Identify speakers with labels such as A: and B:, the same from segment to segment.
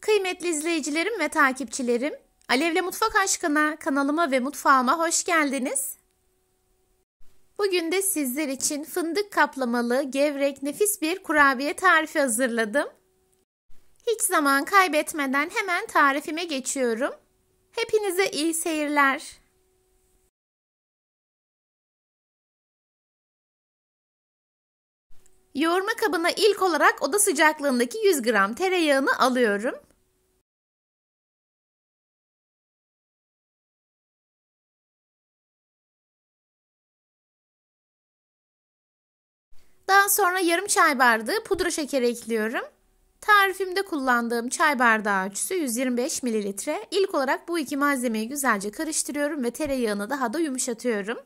A: Kıymetli izleyicilerim ve takipçilerim, Alevle Mutfak Aşkına kanalıma ve mutfağıma hoş geldiniz. Bugün de sizler için fındık kaplamalı, gevrek, nefis bir kurabiye tarifi hazırladım. Hiç zaman kaybetmeden hemen tarifime geçiyorum.
B: Hepinize iyi seyirler.
C: Yoğurma kabına ilk olarak oda sıcaklığındaki 100 gram tereyağını alıyorum.
A: sonra yarım çay bardağı pudra şekeri ekliyorum. Tarifimde kullandığım çay bardağı ölçüsü 125 mililitre. İlk olarak bu iki malzemeyi güzelce karıştırıyorum ve tereyağını daha da yumuşatıyorum.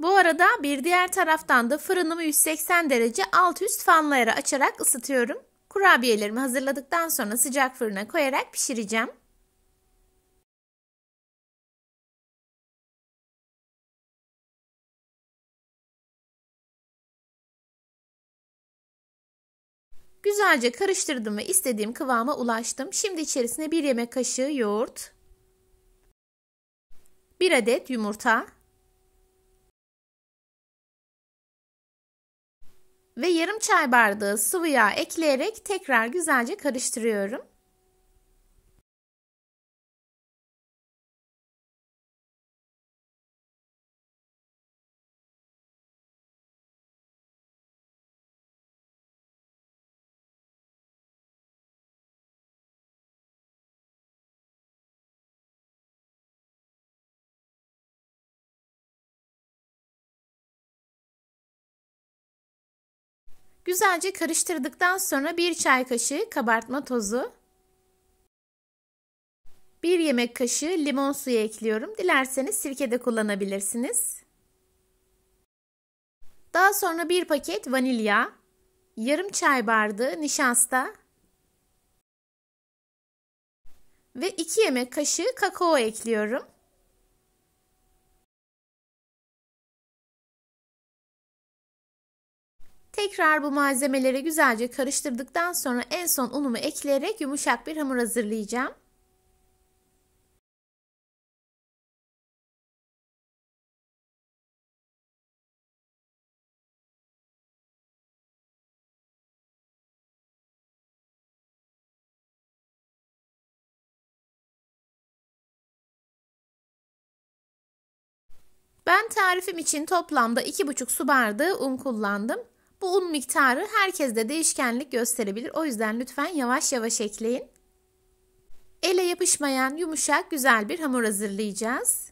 A: Bu arada bir diğer taraftan da fırınımı 180 derece alt üst fanlı açarak ısıtıyorum. Kurabiyelerimi hazırladıktan sonra sıcak fırına koyarak pişireceğim. Güzelce karıştırdım ve istediğim kıvama ulaştım. Şimdi içerisine 1 yemek kaşığı yoğurt, 1 adet yumurta
B: ve yarım çay bardağı sıvı yağ ekleyerek tekrar güzelce karıştırıyorum.
A: Güzelce karıştırdıktan sonra bir çay kaşığı kabartma tozu, bir yemek kaşığı limon suyu ekliyorum. Dilerseniz sirke de kullanabilirsiniz. Daha sonra bir paket vanilya,
B: yarım çay bardağı nişasta ve 2 yemek kaşığı kakao ekliyorum. Tekrar bu malzemeleri güzelce karıştırdıktan sonra en son unumu ekleyerek yumuşak bir hamur hazırlayacağım.
A: Ben tarifim için toplamda 2,5 su bardağı un kullandım. Bu un miktarı herkeste değişkenlik gösterebilir. O yüzden lütfen yavaş yavaş ekleyin. Ele yapışmayan yumuşak güzel bir hamur hazırlayacağız.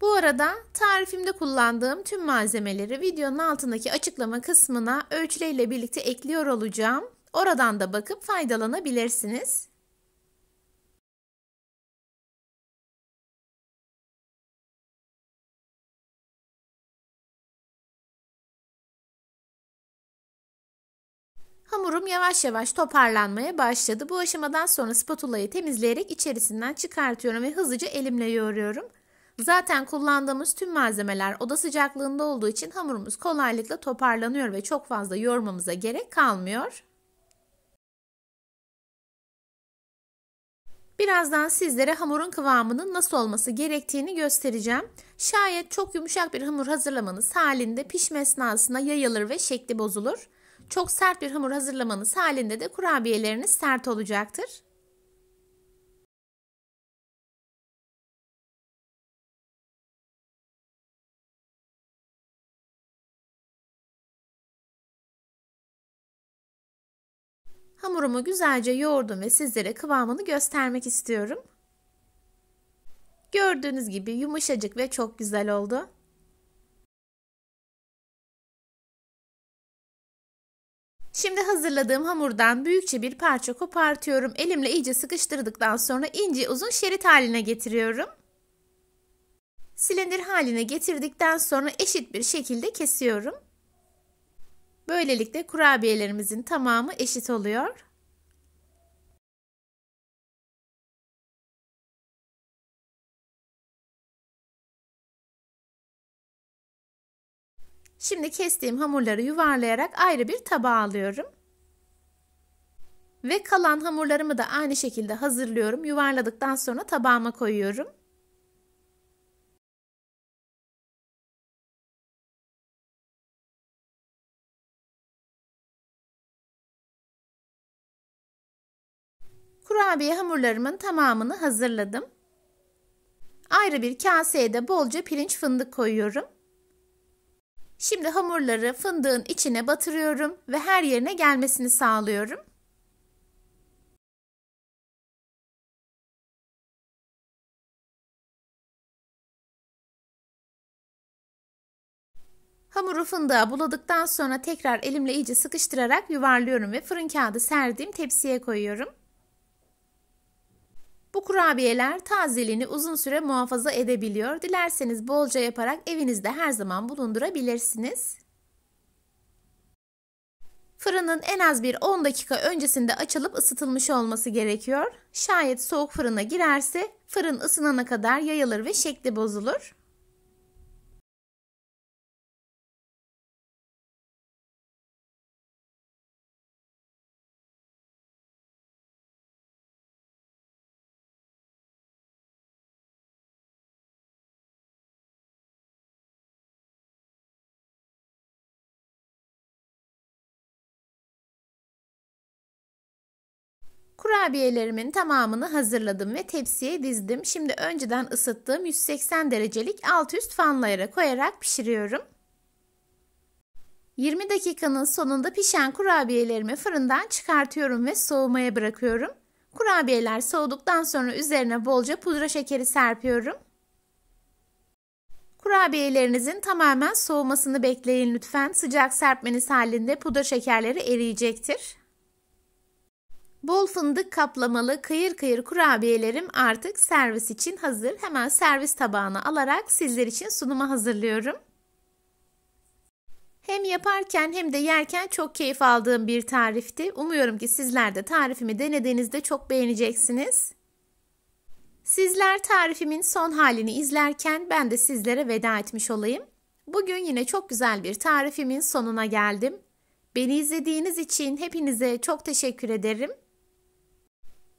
A: Bu arada tarifimde kullandığım tüm malzemeleri videonun altındaki açıklama kısmına ölçüleriyle birlikte ekliyor olacağım. Oradan da bakıp faydalanabilirsiniz. Hamurum yavaş yavaş toparlanmaya başladı. Bu aşamadan sonra spatulayı temizleyerek içerisinden çıkartıyorum ve hızlıca elimle yoğuruyorum. Zaten kullandığımız tüm malzemeler oda sıcaklığında olduğu için hamurumuz kolaylıkla toparlanıyor ve çok fazla yoğurmamıza gerek kalmıyor. Birazdan sizlere hamurun kıvamının nasıl olması gerektiğini göstereceğim. Şayet çok yumuşak bir hamur hazırlamanız halinde pişme esnasında yayılır ve şekli bozulur. Çok sert bir hamur hazırlamanız halinde de kurabiyeleriniz sert olacaktır. Hamurumu güzelce yoğurdum ve sizlere kıvamını göstermek istiyorum. Gördüğünüz gibi yumuşacık ve
B: çok güzel oldu.
A: Şimdi hazırladığım hamurdan büyükçe bir parça kopartıyorum. Elimle iyice sıkıştırdıktan sonra ince uzun şerit haline getiriyorum. Silindir haline getirdikten sonra eşit bir şekilde kesiyorum. Böylelikle kurabiyelerimizin tamamı eşit oluyor.
B: Şimdi kestiğim hamurları yuvarlayarak
A: ayrı bir tabağa alıyorum. Ve kalan hamurlarımı da aynı şekilde hazırlıyorum. Yuvarladıktan sonra tabağıma koyuyorum. Kurabiye hamurlarımın tamamını hazırladım. Ayrı bir kaseye de bolca pirinç fındık koyuyorum. Şimdi hamurları fındığın içine batırıyorum ve her yerine gelmesini sağlıyorum. Hamuru fındığa buladıktan sonra tekrar elimle iyice sıkıştırarak yuvarlıyorum ve fırın kağıdı serdiğim tepsiye koyuyorum. Bu kurabiyeler tazeliğini uzun süre muhafaza edebiliyor. Dilerseniz bolca yaparak evinizde her zaman bulundurabilirsiniz. Fırının en az bir 10 dakika öncesinde açılıp ısıtılmış olması gerekiyor. Şayet soğuk fırına girerse fırın ısınana kadar yayılır ve şekli bozulur.
B: Kurabiyelerimin
A: tamamını hazırladım ve tepsiye dizdim. Şimdi önceden ısıttığım 180 derecelik alt üst fanlayara koyarak pişiriyorum. 20 dakikanın sonunda pişen kurabiyelerimi fırından çıkartıyorum ve soğumaya bırakıyorum. Kurabiyeler soğuduktan sonra üzerine bolca pudra şekeri serpiyorum. Kurabiyelerinizin tamamen soğumasını bekleyin lütfen. Sıcak serpmeniz halinde pudra şekerleri eriyecektir. Bol fındık kaplamalı kıyır kıyır kurabiyelerim artık servis için hazır. Hemen servis tabağına alarak sizler için sunuma hazırlıyorum. Hem yaparken hem de yerken çok keyif aldığım bir tarifti. Umuyorum ki sizler de tarifimi denediğinizde çok beğeneceksiniz. Sizler tarifimin son halini izlerken ben de sizlere veda etmiş olayım. Bugün yine çok güzel bir tarifimin sonuna geldim. Beni izlediğiniz için hepinize çok teşekkür ederim.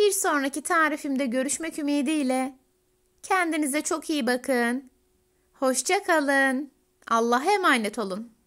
A: Bir sonraki tarifimde görüşmek ümidiyle. Kendinize çok iyi bakın. Hoşça kalın. Allah'a emanet olun.